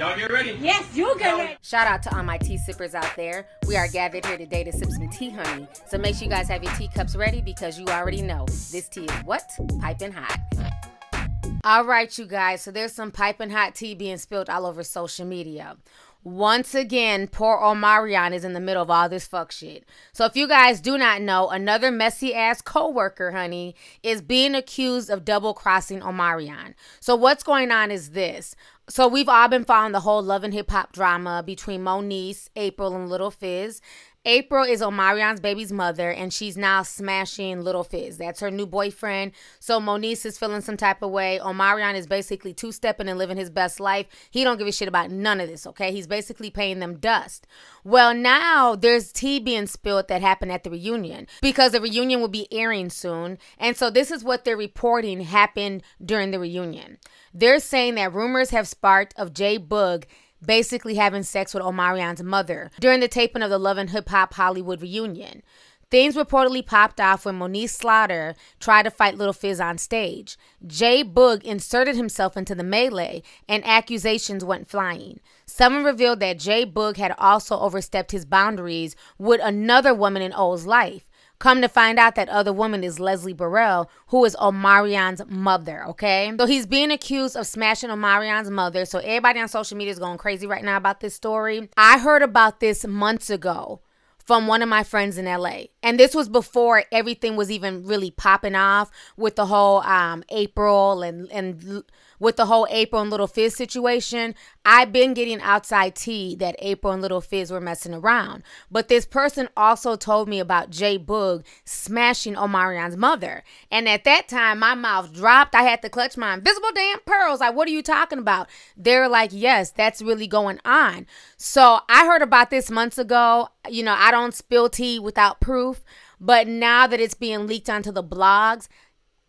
Y'all get ready. Yes, you get ready. Shout out to all my tea sippers out there. We are gathered here today to sip some tea, honey. So make sure you guys have your teacups ready because you already know this tea is what? Piping hot. All right, you guys. So there's some piping hot tea being spilled all over social media. Once again, poor Omarion is in the middle of all this fuck shit. So if you guys do not know, another messy ass co-worker, honey, is being accused of double crossing Omarion. So what's going on is this. So we've all been following the whole love and hip hop drama between Moniece, April, and Little Fizz. April is Omarion's baby's mother, and she's now smashing Little Fizz. That's her new boyfriend. So Monice is feeling some type of way. Omarion is basically two stepping and living his best life. He don't give a shit about none of this, okay? He's basically paying them dust. Well, now there's tea being spilled that happened at the reunion because the reunion will be airing soon. And so this is what they're reporting happened during the reunion. They're saying that rumors have sparked of Jay Boog basically having sex with Omarion's mother during the taping of the Love and Hip Hop Hollywood reunion. Things reportedly popped off when Monique Slaughter tried to fight Little Fizz on stage. Jay Boog inserted himself into the melee, and accusations went flying. Someone revealed that Jay Boog had also overstepped his boundaries with another woman in O's life. Come to find out that other woman is Leslie Burrell, who is Omarion's mother, okay? So he's being accused of smashing Omarion's mother. So everybody on social media is going crazy right now about this story. I heard about this months ago from one of my friends in LA and this was before everything was even really popping off with the whole um, April and and with the whole April and Little Fizz situation. I've been getting outside tea that April and Little Fizz were messing around, but this person also told me about Jay Boog smashing Omarion's mother, and at that time my mouth dropped. I had to clutch my invisible damn pearls. Like, what are you talking about? They're like, yes, that's really going on. So I heard about this months ago. You know, I don't spill tea without proof but now that it's being leaked onto the blogs,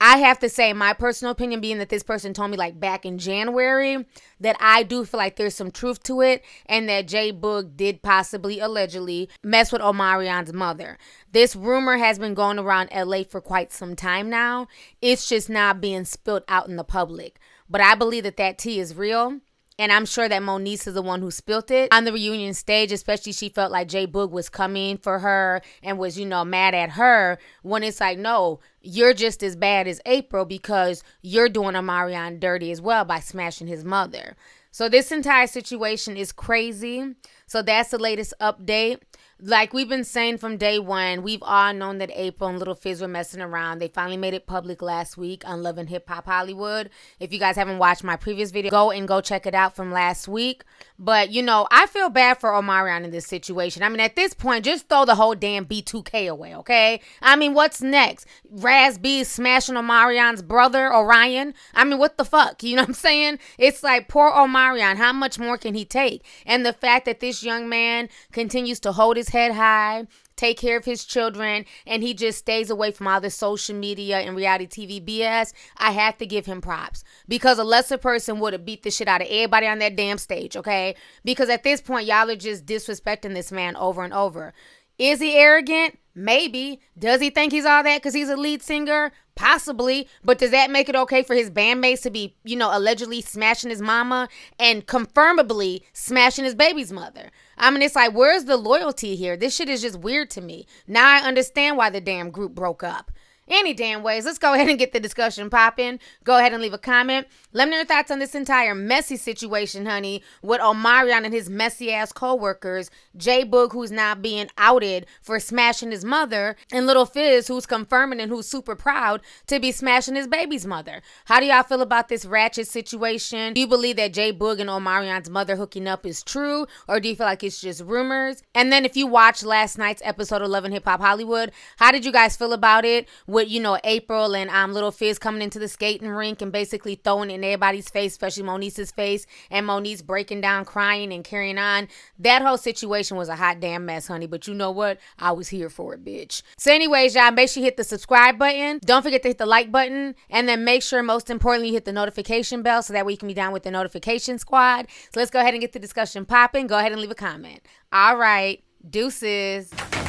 I have to say, my personal opinion being that this person told me like back in January that I do feel like there's some truth to it and that Jay Boog did possibly allegedly mess with Omarion's mother. This rumor has been going around LA for quite some time now. It's just not being spilled out in the public. But I believe that that tea is real and I'm sure that Moniece is the one who spilt it. On the reunion stage, especially, she felt like Jay Boog was coming for her and was, you know, mad at her. When it's like, no, you're just as bad as April because you're doing Amarion dirty as well by smashing his mother. So this entire situation is crazy. So that's the latest update like we've been saying from day one, we've all known that April and Little Fizz were messing around. They finally made it public last week on Love and Hip Hop Hollywood. If you guys haven't watched my previous video, go and go check it out from last week. But you know, I feel bad for Omarion in this situation. I mean, at this point, just throw the whole damn B2K away, okay? I mean, what's next? Raz B smashing Omarion's brother, Orion. I mean, what the fuck? You know what I'm saying? It's like poor Omarion. How much more can he take? And the fact that this young man continues to hold his head high, take care of his children, and he just stays away from all the social media and reality TV BS, I have to give him props because a lesser person would have beat the shit out of everybody on that damn stage, okay? Because at this point, y'all are just disrespecting this man over and over. Is he arrogant? Maybe. Does he think he's all that because he's a lead singer? Possibly, but does that make it okay for his bandmates to be, you know, allegedly smashing his mama and confirmably smashing his baby's mother? I mean, it's like, where's the loyalty here? This shit is just weird to me. Now I understand why the damn group broke up any damn ways, let's go ahead and get the discussion popping. Go ahead and leave a comment. Let me know your thoughts on this entire messy situation, honey, with Omarion and his messy ass co-workers, Jay Boog, who's now being outed for smashing his mother, and Little Fizz, who's confirming and who's super proud to be smashing his baby's mother. How do y'all feel about this ratchet situation? Do you believe that Jay Boog and Omarion's mother hooking up is true, or do you feel like it's just rumors? And then if you watched last night's episode of Love and Hip Hop Hollywood, how did you guys feel about it? Would with you know April and um little Fizz coming into the skating rink and basically throwing in everybody's face, especially Moniece's face, and Moniece breaking down, crying and carrying on. That whole situation was a hot damn mess, honey. But you know what? I was here for it, bitch. So, anyways, y'all, make sure you hit the subscribe button. Don't forget to hit the like button, and then make sure, most importantly, you hit the notification bell so that way you can be down with the notification squad. So let's go ahead and get the discussion popping. Go ahead and leave a comment. All right, deuces.